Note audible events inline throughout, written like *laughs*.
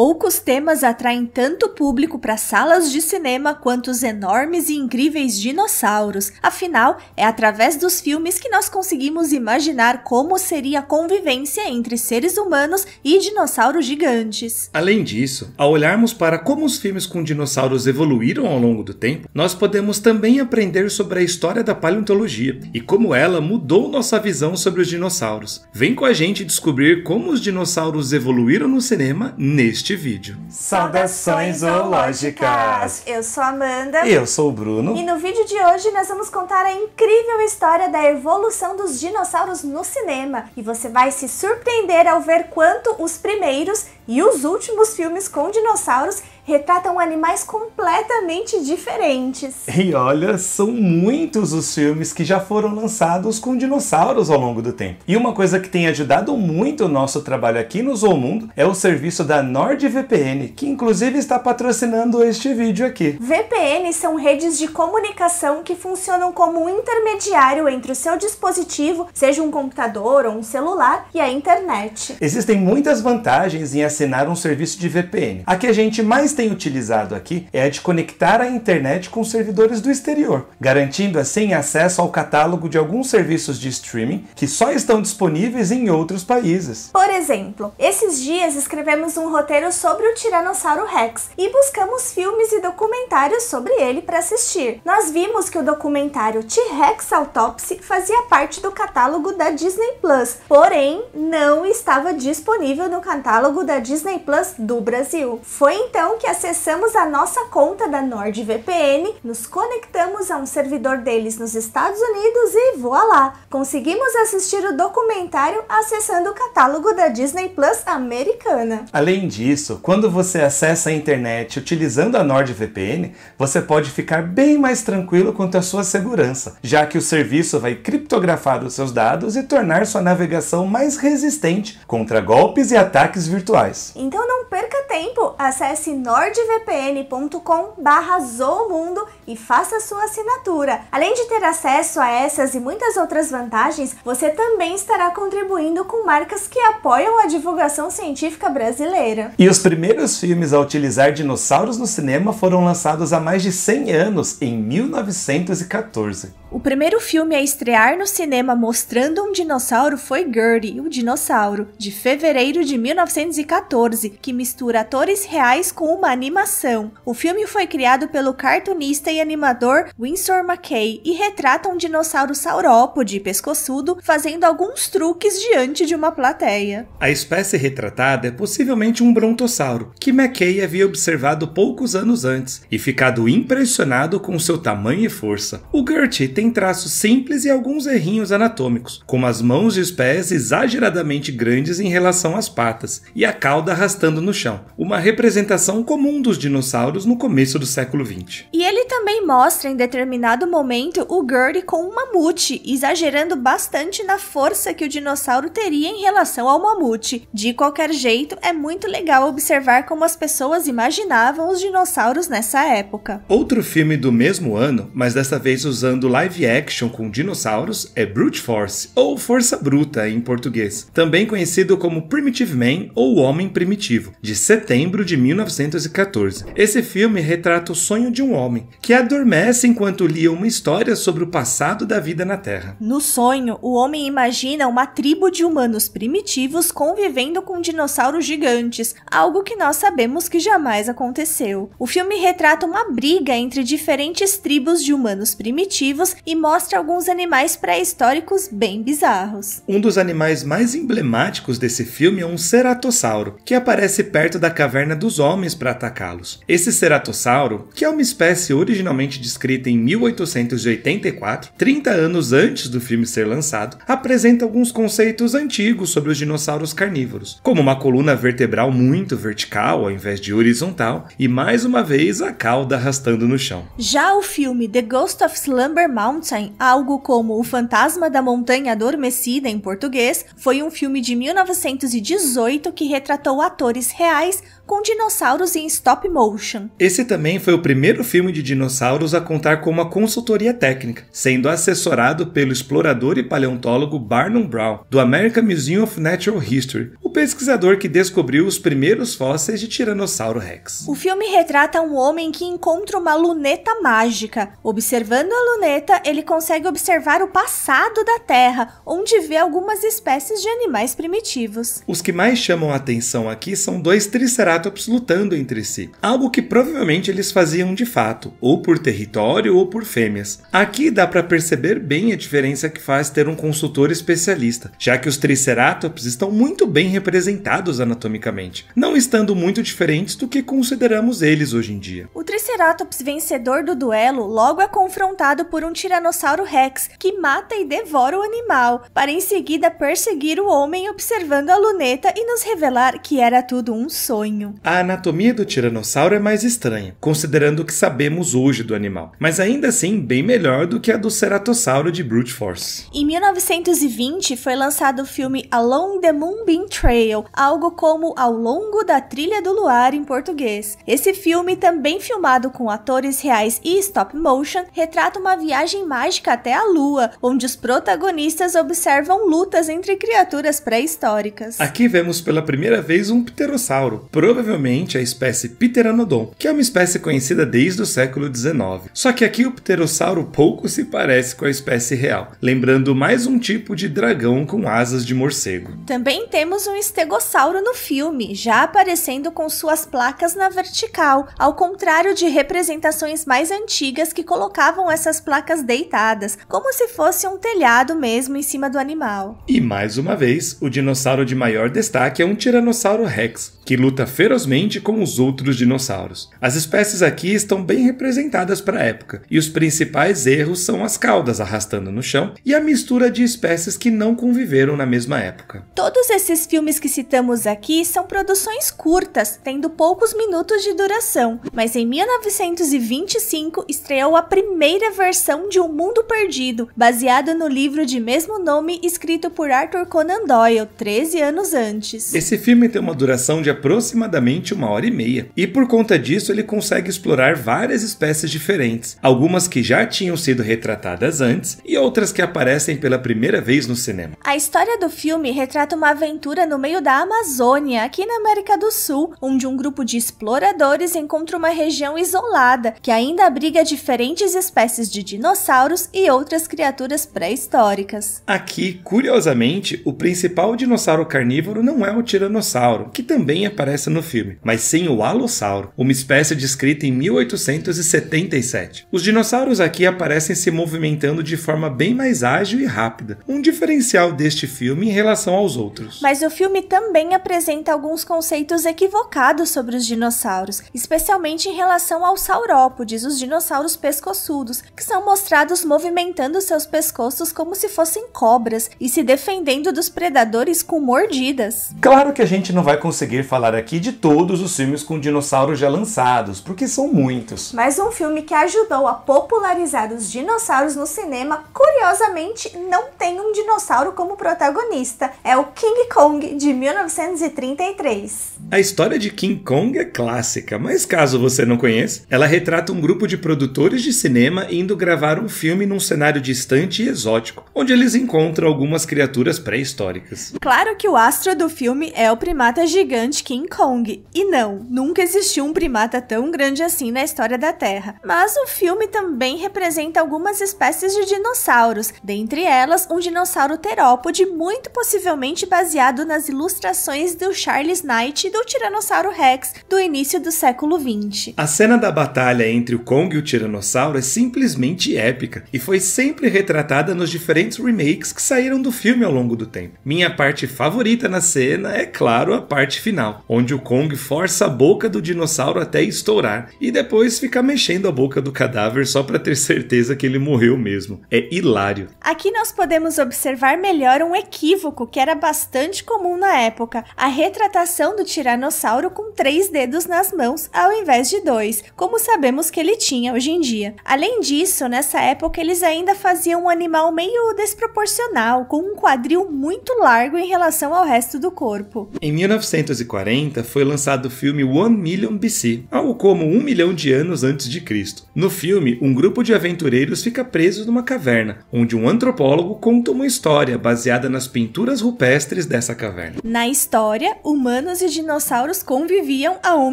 Poucos temas atraem tanto público para salas de cinema quanto os enormes e incríveis dinossauros. Afinal, é através dos filmes que nós conseguimos imaginar como seria a convivência entre seres humanos e dinossauros gigantes. Além disso, ao olharmos para como os filmes com dinossauros evoluíram ao longo do tempo, nós podemos também aprender sobre a história da paleontologia e como ela mudou nossa visão sobre os dinossauros. Vem com a gente descobrir como os dinossauros evoluíram no cinema neste este vídeo. Saudações zoológicas! Eu sou a Amanda. E eu sou o Bruno. E no vídeo de hoje nós vamos contar a incrível história da evolução dos dinossauros no cinema. E você vai se surpreender ao ver quanto os primeiros e os últimos filmes com dinossauros retratam animais completamente diferentes. E olha, são muitos os filmes que já foram lançados com dinossauros ao longo do tempo. E uma coisa que tem ajudado muito o nosso trabalho aqui no Zoomundo é o serviço da NordVPN, que inclusive está patrocinando este vídeo aqui. VPN são redes de comunicação que funcionam como um intermediário entre o seu dispositivo, seja um computador ou um celular, e a internet. Existem muitas vantagens em assinar um serviço de VPN. A que a gente mais têm utilizado aqui é a de conectar a internet com servidores do exterior, garantindo assim acesso ao catálogo de alguns serviços de streaming que só estão disponíveis em outros países. Por exemplo, esses dias escrevemos um roteiro sobre o Tiranossauro Rex e buscamos filmes e documentários sobre ele para assistir. Nós vimos que o documentário T-Rex Autopsy fazia parte do catálogo da Disney Plus, porém não estava disponível no catálogo da Disney Plus do Brasil. Foi então que acessamos a nossa conta da NordVPN, nos conectamos a um servidor deles nos Estados Unidos e voilá! Conseguimos assistir o documentário acessando o catálogo da Disney Plus americana. Além disso, quando você acessa a internet utilizando a NordVPN, você pode ficar bem mais tranquilo quanto à sua segurança, já que o serviço vai criptografar os seus dados e tornar sua navegação mais resistente contra golpes e ataques virtuais. Então não perca tempo, acesse nordvpn.com/zoomundo e faça sua assinatura. Além de ter acesso a essas e muitas outras vantagens, você também estará contribuindo com marcas que apoiam a divulgação científica brasileira. E os primeiros filmes a utilizar dinossauros no cinema foram lançados há mais de 100 anos, em 1914. O primeiro filme a estrear no cinema mostrando um dinossauro foi Gertie, o Dinossauro, de fevereiro de 1914, que mistura atores reais com uma animação. O filme foi criado pelo cartunista e animador Winsor McKay e retrata um dinossauro saurópode pescoçudo fazendo alguns truques diante de uma plateia. A espécie retratada é possivelmente um brontossauro, que McKay havia observado poucos anos antes e ficado impressionado com seu tamanho e força. O Gertie tem traços simples e alguns errinhos anatômicos, como as mãos e os pés exageradamente grandes em relação às patas e a cauda arrastando no chão, uma representação comum dos dinossauros no começo do século XX. E ele também mostra em determinado momento o Gurdy com um mamute, exagerando bastante na força que o dinossauro teria em relação ao mamute. De qualquer jeito, é muito legal observar como as pessoas imaginavam os dinossauros nessa época. Outro filme do mesmo ano, mas desta vez usando live live action com dinossauros é Brute Force, ou Força Bruta em português, também conhecido como Primitive Man ou Homem Primitivo, de setembro de 1914. Esse filme retrata o sonho de um homem, que adormece enquanto lia uma história sobre o passado da vida na Terra. No sonho, o homem imagina uma tribo de humanos primitivos convivendo com dinossauros gigantes, algo que nós sabemos que jamais aconteceu. O filme retrata uma briga entre diferentes tribos de humanos primitivos e mostra alguns animais pré-históricos bem bizarros. Um dos animais mais emblemáticos desse filme é um ceratossauro, que aparece perto da caverna dos homens para atacá-los. Esse ceratossauro, que é uma espécie originalmente descrita em 1884, 30 anos antes do filme ser lançado, apresenta alguns conceitos antigos sobre os dinossauros carnívoros, como uma coluna vertebral muito vertical ao invés de horizontal e mais uma vez a cauda arrastando no chão. Já o filme The Ghost of Slumber Mountain Mountain, algo como O Fantasma da Montanha Adormecida em português, foi um filme de 1918 que retratou atores reais com dinossauros em stop motion. Esse também foi o primeiro filme de dinossauros a contar com uma consultoria técnica, sendo assessorado pelo explorador e paleontólogo Barnum Brown, do American Museum of Natural History, o pesquisador que descobriu os primeiros fósseis de Tiranossauro Rex. O filme retrata um homem que encontra uma luneta mágica. Observando a luneta, ele consegue observar o passado da Terra, onde vê algumas espécies de animais primitivos. Os que mais chamam a atenção aqui são dois triceratops startups lutando entre si, algo que provavelmente eles faziam de fato, ou por território ou por fêmeas. Aqui dá para perceber bem a diferença que faz ter um consultor especialista, já que os Triceratops estão muito bem representados anatomicamente, não estando muito diferentes do que consideramos eles hoje em dia. O Triceratops vencedor do duelo logo é confrontado por um Tiranossauro Rex, que mata e devora o animal, para em seguida perseguir o homem observando a luneta e nos revelar que era tudo um sonho. A anatomia do tiranossauro é mais estranha, considerando o que sabemos hoje do animal, mas ainda assim bem melhor do que a do ceratossauro de Brute Force. Em 1920 foi lançado o filme Along the Moonbeam Trail, algo como Ao Longo da Trilha do Luar em português. Esse filme, também filmado com atores reais e stop motion, retrata uma viagem mágica até a Lua, onde os protagonistas observam lutas entre criaturas pré-históricas. Aqui vemos pela primeira vez um pterossauro, provavelmente provavelmente a espécie Pteranodon, que é uma espécie conhecida desde o século XIX. Só que aqui o pterossauro pouco se parece com a espécie real, lembrando mais um tipo de dragão com asas de morcego. Também temos um estegossauro no filme, já aparecendo com suas placas na vertical, ao contrário de representações mais antigas que colocavam essas placas deitadas, como se fosse um telhado mesmo em cima do animal. E mais uma vez, o dinossauro de maior destaque é um Tiranossauro Rex, que luta ferozmente ferozmente com os outros dinossauros. As espécies aqui estão bem representadas para a época, e os principais erros são as caudas arrastando no chão e a mistura de espécies que não conviveram na mesma época. Todos esses filmes que citamos aqui são produções curtas, tendo poucos minutos de duração, mas em 1925 estreou a primeira versão de O um Mundo Perdido, baseada no livro de mesmo nome escrito por Arthur Conan Doyle 13 anos antes. Esse filme tem uma duração de aproximadamente aproximadamente uma hora e meia. E por conta disso, ele consegue explorar várias espécies diferentes, algumas que já tinham sido retratadas antes e outras que aparecem pela primeira vez no cinema. A história do filme retrata uma aventura no meio da Amazônia, aqui na América do Sul, onde um grupo de exploradores encontra uma região isolada que ainda abriga diferentes espécies de dinossauros e outras criaturas pré-históricas. Aqui, curiosamente, o principal dinossauro carnívoro não é o tiranossauro, que também aparece no no filme, mas sim o Alossauro, uma espécie descrita em 1877. Os dinossauros aqui aparecem se movimentando de forma bem mais ágil e rápida, um diferencial deste filme em relação aos outros. Mas o filme também apresenta alguns conceitos equivocados sobre os dinossauros, especialmente em relação aos saurópodes, os dinossauros pescoçudos, que são mostrados movimentando seus pescoços como se fossem cobras e se defendendo dos predadores com mordidas. Claro que a gente não vai conseguir falar aqui de de todos os filmes com dinossauros já lançados, porque são muitos. Mas um filme que ajudou a popularizar os dinossauros no cinema, curiosamente, não tem um dinossauro como protagonista. É o King Kong de 1933. A história de King Kong é clássica, mas caso você não conheça, ela retrata um grupo de produtores de cinema indo gravar um filme num cenário distante e exótico, onde eles encontram algumas criaturas pré-históricas. Claro que o astro do filme é o primata gigante King Kong Kong. E não, nunca existiu um primata tão grande assim na história da Terra. Mas o filme também representa algumas espécies de dinossauros, dentre elas um dinossauro terópode muito possivelmente baseado nas ilustrações do Charles Knight do Tiranossauro Rex do início do século 20. A cena da batalha entre o Kong e o Tiranossauro é simplesmente épica e foi sempre retratada nos diferentes remakes que saíram do filme ao longo do tempo. Minha parte favorita na cena é, claro, a parte final, onde o Kong força a boca do dinossauro até estourar e depois fica mexendo a boca do cadáver só para ter *laughs* certeza que ele morreu mesmo. É hilário. Aqui nós podemos observar melhor um equívoco que era bastante comum na época: a retratação do tiranossauro com três dedos nas mãos ao invés de dois, como sabemos que ele tinha hoje em dia. Além disso, nessa época eles ainda faziam um animal meio desproporcional, com um quadril muito largo em relação ao resto do corpo. Em 1940 foi foi lançado o filme One Million BC, algo como um milhão de anos antes de Cristo. No filme, um grupo de aventureiros fica preso numa caverna, onde um antropólogo conta uma história baseada nas pinturas rupestres dessa caverna. Na história, humanos e dinossauros conviviam há um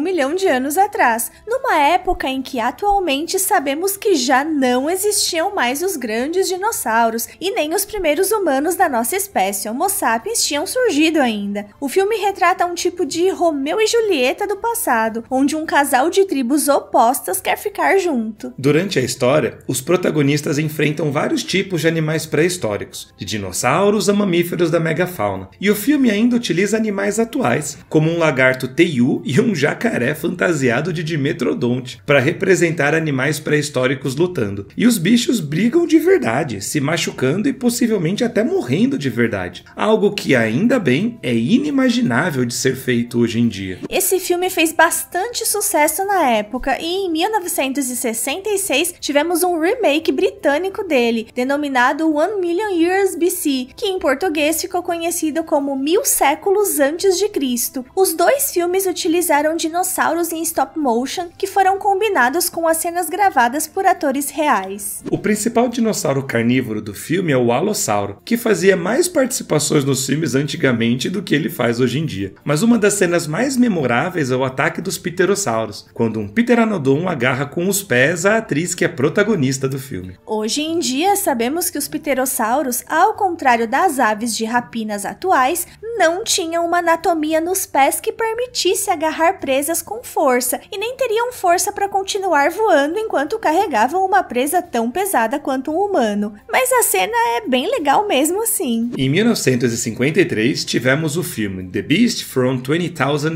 milhão de anos atrás, numa época em que atualmente sabemos que já não existiam mais os grandes dinossauros e nem os primeiros humanos da nossa espécie, Homo sapiens, tinham surgido ainda. O filme retrata um tipo de Romeu Romeu e Julieta do passado, onde um casal de tribos opostas quer ficar junto. Durante a história, os protagonistas enfrentam vários tipos de animais pré-históricos, de dinossauros a mamíferos da megafauna, e o filme ainda utiliza animais atuais, como um lagarto teiu e um jacaré fantasiado de dimetrodonte, para representar animais pré-históricos lutando. E os bichos brigam de verdade, se machucando e possivelmente até morrendo de verdade, algo que ainda bem é inimaginável de ser feito hoje em dia dia. Esse filme fez bastante sucesso na época e em 1966 tivemos um remake britânico dele, denominado One Million Years BC, que em português ficou conhecido como Mil Séculos Antes de Cristo. Os dois filmes utilizaram dinossauros em stop motion que foram combinados com as cenas gravadas por atores reais. O principal dinossauro carnívoro do filme é o Alossauro, que fazia mais participações nos filmes antigamente do que ele faz hoje em dia. Mas uma das cenas mais memoráveis é o ataque dos pterossauros, quando um pteranodon agarra com os pés a atriz que é protagonista do filme. Hoje em dia, sabemos que os pterossauros, ao contrário das aves de rapinas atuais, não tinham uma anatomia nos pés que permitisse agarrar presas com força e nem teriam força para continuar voando enquanto carregavam uma presa tão pesada quanto um humano. Mas a cena é bem legal mesmo assim. Em 1953, tivemos o filme The Beast from 20,000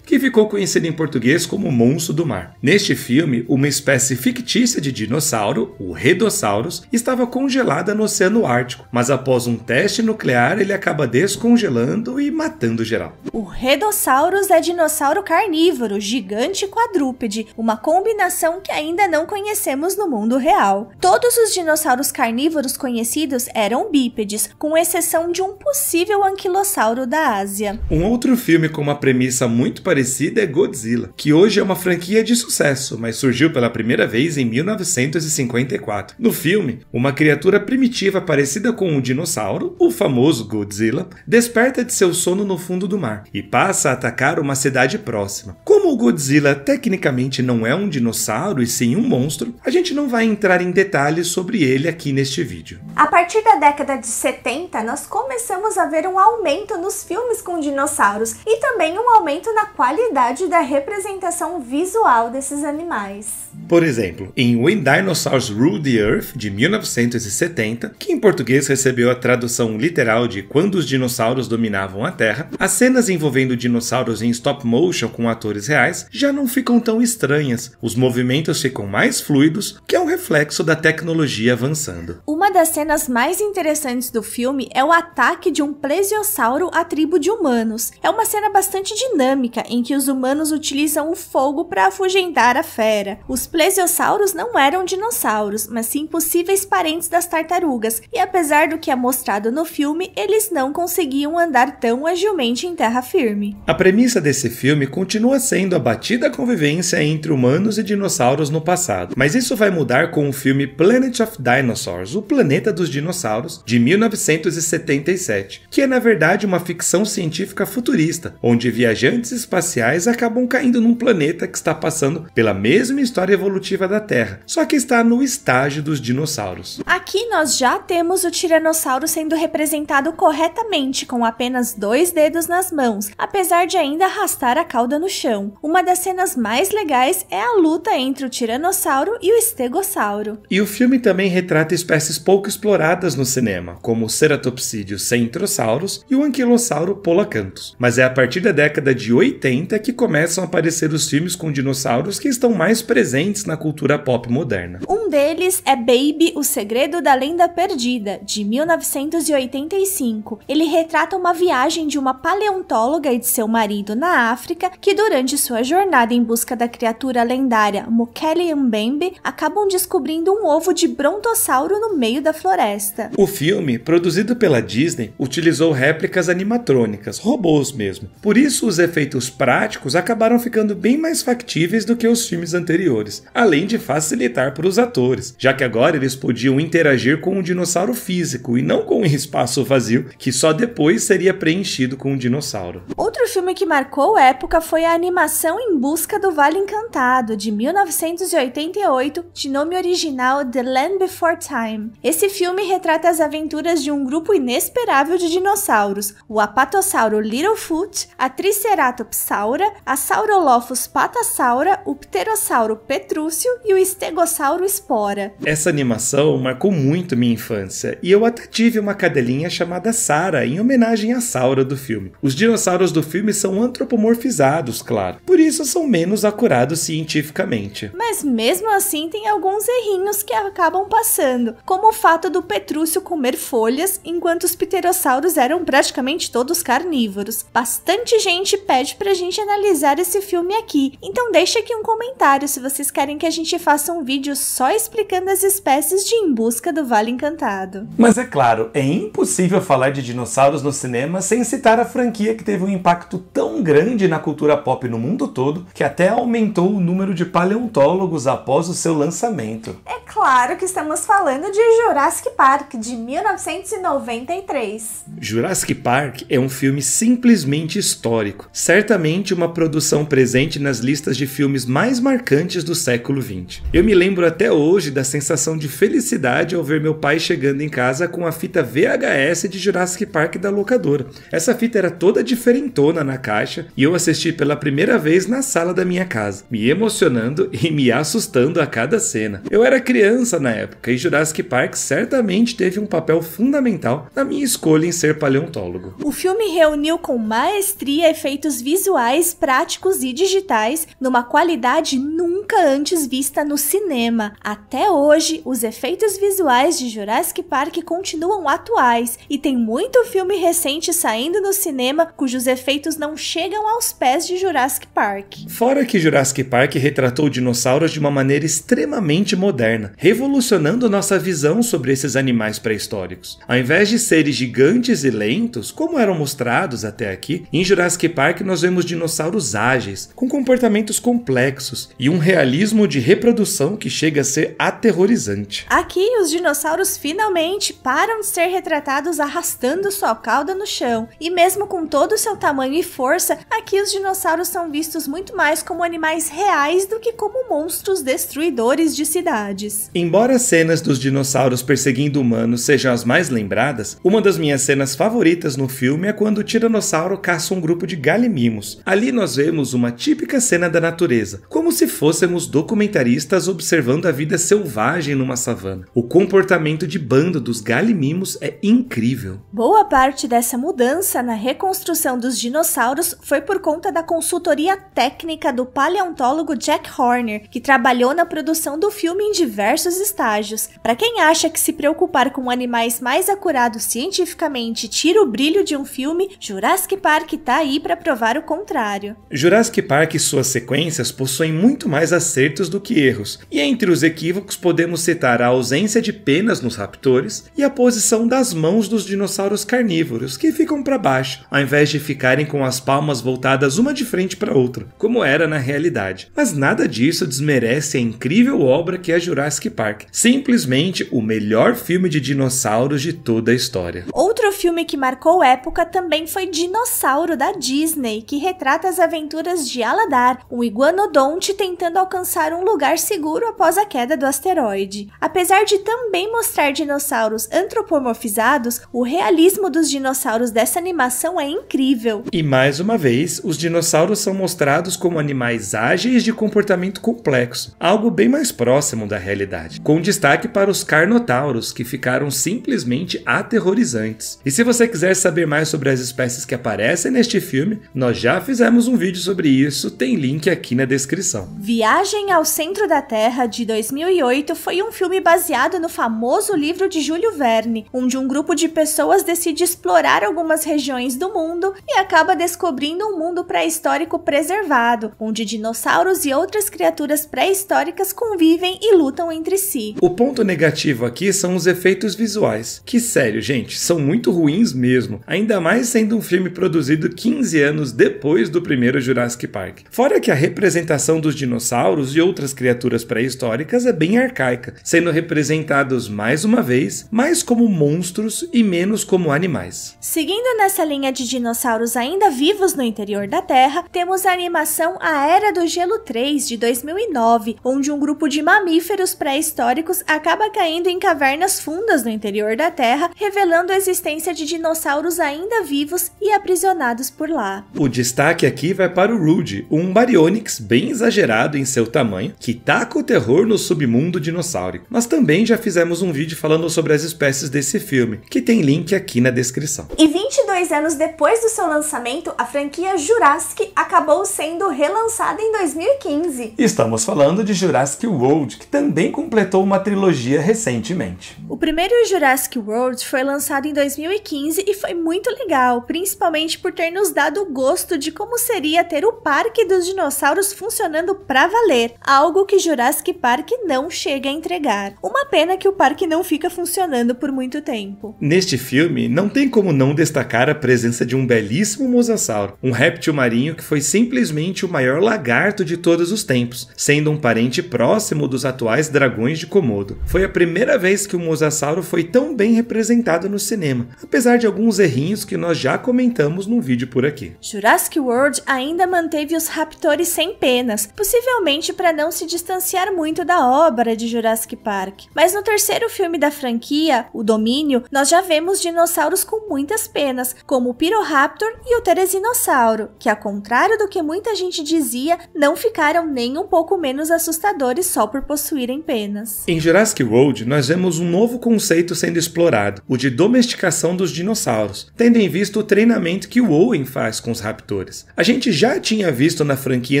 que ficou conhecido em português como Monstro do Mar. Neste filme, uma espécie fictícia de dinossauro, o Redossauros, estava congelada no Oceano Ártico, mas após um teste nuclear ele acaba descongelando e matando geral. O Redossauros é dinossauro carnívoro, gigante quadrúpede, uma combinação que ainda não conhecemos no mundo real. Todos os dinossauros carnívoros conhecidos eram bípedes, com exceção de um possível anquilossauro da Ásia. Um outro filme com uma premissa premissa muito parecida é Godzilla, que hoje é uma franquia de sucesso, mas surgiu pela primeira vez em 1954. No filme, uma criatura primitiva parecida com um dinossauro, o famoso Godzilla, desperta de seu sono no fundo do mar e passa a atacar uma cidade próxima. Como o Godzilla tecnicamente não é um dinossauro e sim um monstro, a gente não vai entrar em detalhes sobre ele aqui neste vídeo. A partir da década de 70, nós começamos a ver um aumento nos filmes com dinossauros e também um aumento na qualidade da representação visual desses animais. Por exemplo, em When Dinosaurs Rule the Earth, de 1970, que em português recebeu a tradução literal de Quando os dinossauros dominavam a Terra, as cenas envolvendo dinossauros em stop motion com atores reais já não ficam tão estranhas. Os movimentos ficam mais fluidos, que é um reflexo da tecnologia avançando. Uma das cenas mais interessantes do filme é o ataque de um plesiosauro à tribo de humanos. É uma cena bastante dinâmica em que os humanos utilizam o fogo para afugentar a fera. Os plesiosauros não eram dinossauros, mas sim possíveis parentes das tartarugas, e apesar do que é mostrado no filme, eles não conseguiam andar tão agilmente em terra firme. A premissa desse filme continua sendo a batida convivência entre humanos e dinossauros no passado, mas isso vai mudar com o filme Planet of Dinosaurs, o planeta dos dinossauros, de 1977, que é na verdade uma ficção científica futurista, onde via viajantes espaciais acabam caindo num planeta que está passando pela mesma história evolutiva da Terra, só que está no estágio dos dinossauros. Aqui nós já temos o Tiranossauro sendo representado corretamente, com apenas dois dedos nas mãos, apesar de ainda arrastar a cauda no chão. Uma das cenas mais legais é a luta entre o Tiranossauro e o Estegossauro. E o filme também retrata espécies pouco exploradas no cinema, como o Ceratopsídeo centrosaurus e o Anquilossauro polacanthus. Mas é a partir da década década de 80 que começam a aparecer os filmes com dinossauros que estão mais presentes na cultura pop moderna. Um deles é Baby, o Segredo da Lenda Perdida, de 1985. Ele retrata uma viagem de uma paleontóloga e de seu marido na África, que durante sua jornada em busca da criatura lendária Mokele Mbembe, acabam descobrindo um ovo de brontossauro no meio da floresta. O filme, produzido pela Disney, utilizou réplicas animatrônicas, robôs mesmo. Por isso, os efeitos práticos acabaram ficando bem mais factíveis do que os filmes anteriores, além de facilitar para os atores, já que agora eles podiam interagir com um dinossauro físico e não com um espaço vazio que só depois seria preenchido com um dinossauro. Outro filme que marcou época foi a animação Em Busca do Vale Encantado, de 1988, de nome original The Land Before Time. Esse filme retrata as aventuras de um grupo inesperável de dinossauros, o apatossauro Littlefoot, a Triceratopsaura, a Saurolophus patasaura, o Pterossauro petrúcio e o Stegossauro spora. Essa animação marcou muito minha infância e eu até tive uma cadelinha chamada Sara em homenagem à Saura do filme. Os dinossauros do filme são antropomorfizados, claro, por isso são menos acurados cientificamente. Mas mesmo assim tem alguns errinhos que acabam passando, como o fato do petrúcio comer folhas enquanto os pterossauros eram praticamente todos carnívoros. Bastante gente gente pede pra gente analisar esse filme aqui. Então deixa aqui um comentário se vocês querem que a gente faça um vídeo só explicando as espécies de Em Busca do Vale Encantado. Mas é claro, é impossível falar de dinossauros no cinema sem citar a franquia que teve um impacto tão grande na cultura pop no mundo todo que até aumentou o número de paleontólogos após o seu lançamento. É claro que estamos falando de Jurassic Park de 1993. Jurassic Park é um filme simplesmente histórico histórico, certamente uma produção presente nas listas de filmes mais marcantes do século XX. Eu me lembro até hoje da sensação de felicidade ao ver meu pai chegando em casa com a fita VHS de Jurassic Park da locadora. Essa fita era toda diferentona na caixa e eu assisti pela primeira vez na sala da minha casa, me emocionando e me assustando a cada cena. Eu era criança na época e Jurassic Park certamente teve um papel fundamental na minha escolha em ser paleontólogo. O filme reuniu com maestria e efeitos visuais, práticos e digitais numa qualidade nunca antes vista no cinema. Até hoje, os efeitos visuais de Jurassic Park continuam atuais e tem muito filme recente saindo no cinema cujos efeitos não chegam aos pés de Jurassic Park. Fora que Jurassic Park retratou dinossauros de uma maneira extremamente moderna, revolucionando nossa visão sobre esses animais pré-históricos. Ao invés de seres gigantes e lentos, como eram mostrados até aqui, em Jurassic Park nós vemos dinossauros ágeis, com comportamentos complexos e um realismo de reprodução que chega a ser aterrorizante. Aqui, os dinossauros finalmente param de ser retratados arrastando sua cauda no chão, e mesmo com todo o seu tamanho e força, aqui os dinossauros são vistos muito mais como animais reais do que como monstros destruidores de cidades. Embora as cenas dos dinossauros perseguindo humanos sejam as mais lembradas, uma das minhas cenas favoritas no filme é quando o tiranossauro caça um grupo de Galimimos. Ali nós vemos uma típica cena da natureza, como se fôssemos documentaristas observando a vida selvagem numa savana. O comportamento de bando dos galimimos é incrível. Boa parte dessa mudança na reconstrução dos dinossauros foi por conta da consultoria técnica do paleontólogo Jack Horner, que trabalhou na produção do filme em diversos estágios. Para quem acha que se preocupar com animais mais acurados cientificamente tira o brilho de um filme, Jurassic Park tá aí para para provar o contrário. Jurassic Park e suas sequências possuem muito mais acertos do que erros, e entre os equívocos podemos citar a ausência de penas nos raptores e a posição das mãos dos dinossauros carnívoros, que ficam para baixo, ao invés de ficarem com as palmas voltadas uma de frente para outra, como era na realidade. Mas nada disso desmerece a incrível obra que é Jurassic Park, simplesmente o melhor filme de dinossauros de toda a história. Outro filme que marcou época também foi Dinossauro da Disney Disney que retrata as aventuras de Aladar, um iguanodonte tentando alcançar um lugar seguro após a queda do asteroide. Apesar de também mostrar dinossauros antropomorfizados, o realismo dos dinossauros dessa animação é incrível. E mais uma vez, os dinossauros são mostrados como animais ágeis de comportamento complexo, algo bem mais próximo da realidade, com destaque para os carnotauros, que ficaram simplesmente aterrorizantes. E se você quiser saber mais sobre as espécies que aparecem neste filme, nós já fizemos um vídeo sobre isso, tem link aqui na descrição. Viagem ao Centro da Terra, de 2008, foi um filme baseado no famoso livro de Júlio Verne, onde um grupo de pessoas decide explorar algumas regiões do mundo e acaba descobrindo um mundo pré-histórico preservado, onde dinossauros e outras criaturas pré-históricas convivem e lutam entre si. O ponto negativo aqui são os efeitos visuais, que sério, gente, são muito ruins mesmo, ainda mais sendo um filme produzido 15 anos depois do primeiro Jurassic Park. Fora que a representação dos dinossauros e outras criaturas pré-históricas é bem arcaica, sendo representados mais uma vez mais como monstros e menos como animais. Seguindo nessa linha de dinossauros ainda vivos no interior da Terra, temos a animação A Era do Gelo 3 de 2009, onde um grupo de mamíferos pré-históricos acaba caindo em cavernas fundas no interior da Terra, revelando a existência de dinossauros ainda vivos e aprisionados por lá. O destaque aqui vai para o Rude, um Baryonyx bem exagerado em seu tamanho, que taca o terror no submundo dinossauro. Nós também já fizemos um vídeo falando sobre as espécies desse filme, que tem link aqui na descrição. E 22 anos depois do seu lançamento, a franquia Jurassic acabou sendo relançada em 2015. Estamos falando de Jurassic World, que também completou uma trilogia recentemente. O primeiro Jurassic World foi lançado em 2015 e foi muito legal, principalmente por ter nos dado dado o gosto de como seria ter o Parque dos Dinossauros funcionando pra valer, algo que Jurassic Park não chega a entregar. Uma pena que o parque não fica funcionando por muito tempo. Neste filme, não tem como não destacar a presença de um belíssimo mosasauro, um réptil marinho que foi simplesmente o maior lagarto de todos os tempos, sendo um parente próximo dos atuais dragões de Komodo. Foi a primeira vez que o mosasauro foi tão bem representado no cinema, apesar de alguns errinhos que nós já comentamos num vídeo por aqui aqui. Jurassic World ainda manteve os raptores sem penas, possivelmente para não se distanciar muito da obra de Jurassic Park. Mas no terceiro filme da franquia, O Domínio, nós já vemos dinossauros com muitas penas, como o Pyroraptor e o Teresinossauro, que, ao contrário do que muita gente dizia, não ficaram nem um pouco menos assustadores só por possuírem penas. Em Jurassic World, nós vemos um novo conceito sendo explorado, o de domesticação dos dinossauros, tendo em vista o treinamento que o Owen faz faz com os raptores. A gente já tinha visto na franquia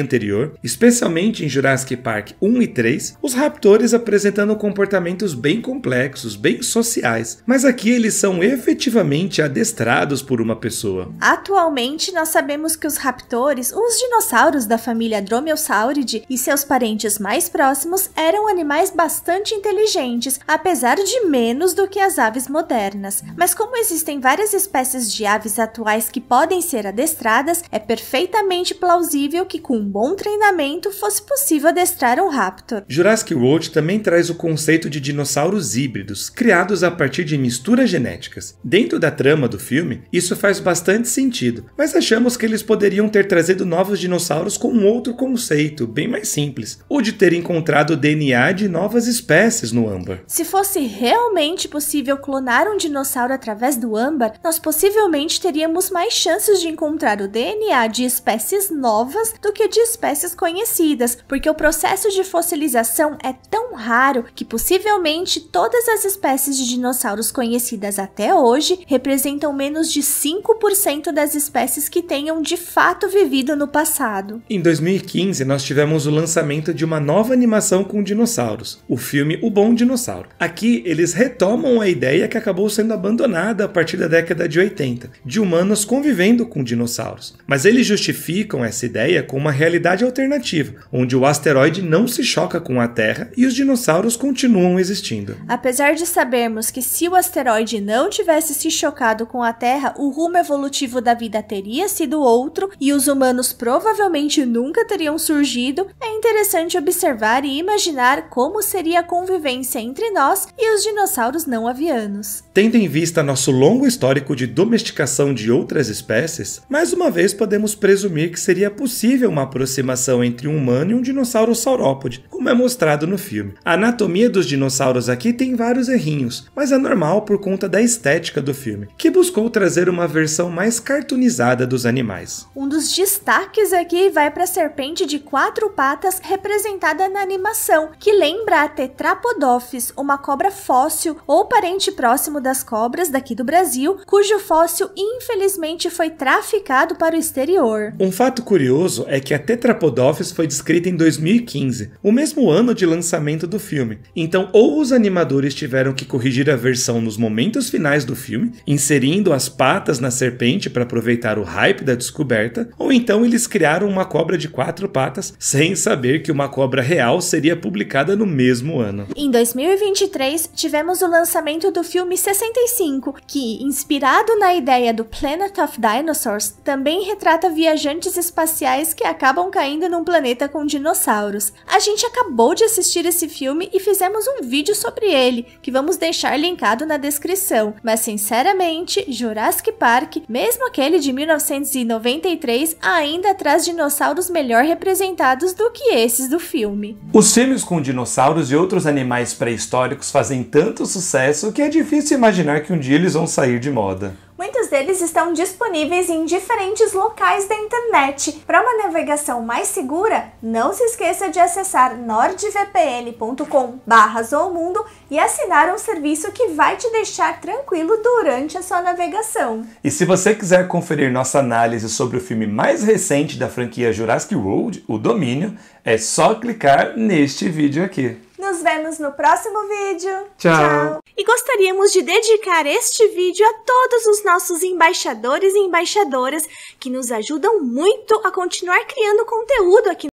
anterior, especialmente em Jurassic Park 1 e 3, os raptores apresentando comportamentos bem complexos, bem sociais, mas aqui eles são efetivamente adestrados por uma pessoa. Atualmente, nós sabemos que os raptores, os dinossauros da família Dromaeosauridae e seus parentes mais próximos, eram animais bastante inteligentes, apesar de menos do que as aves modernas. Mas como existem várias espécies de aves atuais que podem ser adestradas, adestradas, é perfeitamente plausível que com um bom treinamento fosse possível adestrar um raptor. Jurassic World também traz o conceito de dinossauros híbridos, criados a partir de misturas genéticas. Dentro da trama do filme, isso faz bastante sentido, mas achamos que eles poderiam ter trazido novos dinossauros com um outro conceito, bem mais simples, ou de ter encontrado o DNA de novas espécies no âmbar. Se fosse realmente possível clonar um dinossauro através do âmbar, nós possivelmente teríamos mais chances de encontrar encontrar o DNA de espécies novas do que de espécies conhecidas, porque o processo de fossilização é tão raro que possivelmente todas as espécies de dinossauros conhecidas até hoje representam menos de 5% das espécies que tenham de fato vivido no passado. Em 2015, nós tivemos o lançamento de uma nova animação com dinossauros, o filme O Bom Dinossauro. Aqui, eles retomam a ideia que acabou sendo abandonada a partir da década de 80, de humanos convivendo com dinossauros dinossauros. Mas eles justificam essa ideia com uma realidade alternativa, onde o asteroide não se choca com a Terra e os dinossauros continuam existindo. Apesar de sabermos que se o asteroide não tivesse se chocado com a Terra, o rumo evolutivo da vida teria sido outro e os humanos provavelmente nunca teriam surgido, é interessante observar e imaginar como seria a convivência entre nós e os dinossauros não avianos. Tendo em vista nosso longo histórico de domesticação de outras espécies, mais uma vez, podemos presumir que seria possível uma aproximação entre um humano e um dinossauro saurópode, como é mostrado no filme. A anatomia dos dinossauros aqui tem vários errinhos, mas é normal por conta da estética do filme, que buscou trazer uma versão mais cartunizada dos animais. Um dos destaques aqui vai para a serpente de quatro patas representada na animação, que lembra a Tetrapodophis, uma cobra fóssil ou parente próximo das cobras daqui do Brasil, cujo fóssil infelizmente foi traficado traficado para o exterior. Um fato curioso é que a Tetrapodophis foi descrita em 2015, o mesmo ano de lançamento do filme. Então, ou os animadores tiveram que corrigir a versão nos momentos finais do filme, inserindo as patas na serpente para aproveitar o hype da descoberta, ou então eles criaram uma cobra de quatro patas sem saber que uma cobra real seria publicada no mesmo ano. Em 2023, tivemos o lançamento do filme 65, que, inspirado na ideia do Planet of Dinosaurs Wars também retrata viajantes espaciais que acabam caindo num planeta com dinossauros. A gente acabou de assistir esse filme e fizemos um vídeo sobre ele, que vamos deixar linkado na descrição. Mas sinceramente, Jurassic Park, mesmo aquele de 1993, ainda traz dinossauros melhor representados do que esses do filme. Os filmes com dinossauros e outros animais pré-históricos fazem tanto sucesso que é difícil imaginar que um dia eles vão sair de moda. Muitos deles estão disponíveis em diferentes locais da internet. Para uma navegação mais segura, não se esqueça de acessar nordvpn.com/zoomundo e assinar um serviço que vai te deixar tranquilo durante a sua navegação. E se você quiser conferir nossa análise sobre o filme mais recente da franquia Jurassic World, O Domínio, é só clicar neste vídeo aqui. Nos vemos no próximo vídeo. Tchau. Tchau. E gostaríamos de dedicar este vídeo a todos os nossos embaixadores e embaixadoras que nos ajudam muito a continuar criando conteúdo aqui